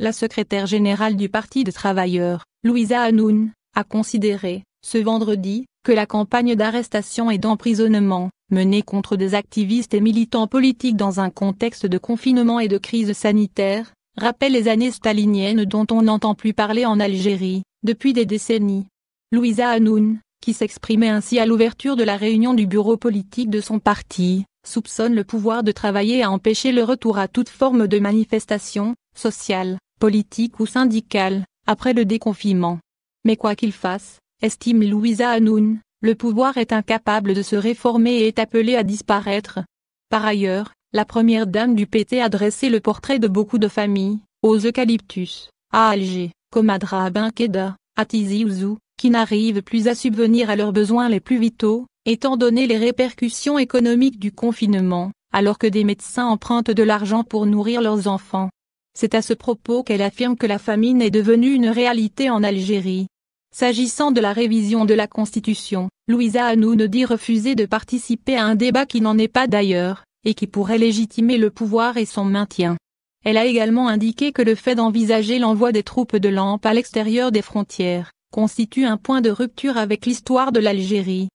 La secrétaire générale du Parti des travailleurs, Louisa Hanoun, a considéré, ce vendredi, que la campagne d'arrestation et d'emprisonnement, menée contre des activistes et militants politiques dans un contexte de confinement et de crise sanitaire, rappelle les années staliniennes dont on n'entend plus parler en Algérie, depuis des décennies. Louisa Hanoun, qui s'exprimait ainsi à l'ouverture de la réunion du bureau politique de son parti, soupçonne le pouvoir de travailler à empêcher le retour à toute forme de manifestation sociale politique ou syndicale, après le déconfinement. Mais quoi qu'il fasse, estime Louisa Hanoun, le pouvoir est incapable de se réformer et est appelé à disparaître. Par ailleurs, la première dame du PT a dressé le portrait de beaucoup de familles, aux eucalyptus, à Alger, comme à Drabinkeda, à Tizi Ouzou, qui n'arrivent plus à subvenir à leurs besoins les plus vitaux, étant donné les répercussions économiques du confinement, alors que des médecins empruntent de l'argent pour nourrir leurs enfants. C'est à ce propos qu'elle affirme que la famine est devenue une réalité en Algérie. S'agissant de la révision de la Constitution, Louisa Hanoun dit refuser de participer à un débat qui n'en est pas d'ailleurs, et qui pourrait légitimer le pouvoir et son maintien. Elle a également indiqué que le fait d'envisager l'envoi des troupes de lampes à l'extérieur des frontières constitue un point de rupture avec l'histoire de l'Algérie.